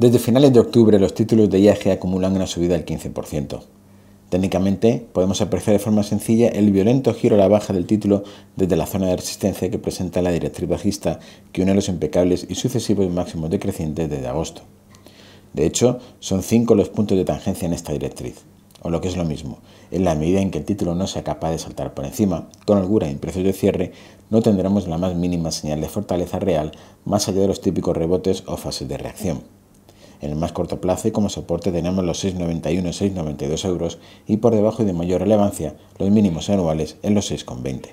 Desde finales de octubre los títulos de IAG acumulan una subida del 15%. Técnicamente podemos apreciar de forma sencilla el violento giro a la baja del título desde la zona de resistencia que presenta la directriz bajista que une los impecables y sucesivos máximos decrecientes desde agosto. De hecho, son cinco los puntos de tangencia en esta directriz, o lo que es lo mismo, en la medida en que el título no sea capaz de saltar por encima, con holgura y precios de cierre, no tendremos la más mínima señal de fortaleza real más allá de los típicos rebotes o fases de reacción. En el más corto plazo y como soporte tenemos los 6,91 y 6,92 euros y por debajo y de mayor relevancia los mínimos anuales en los 6,20.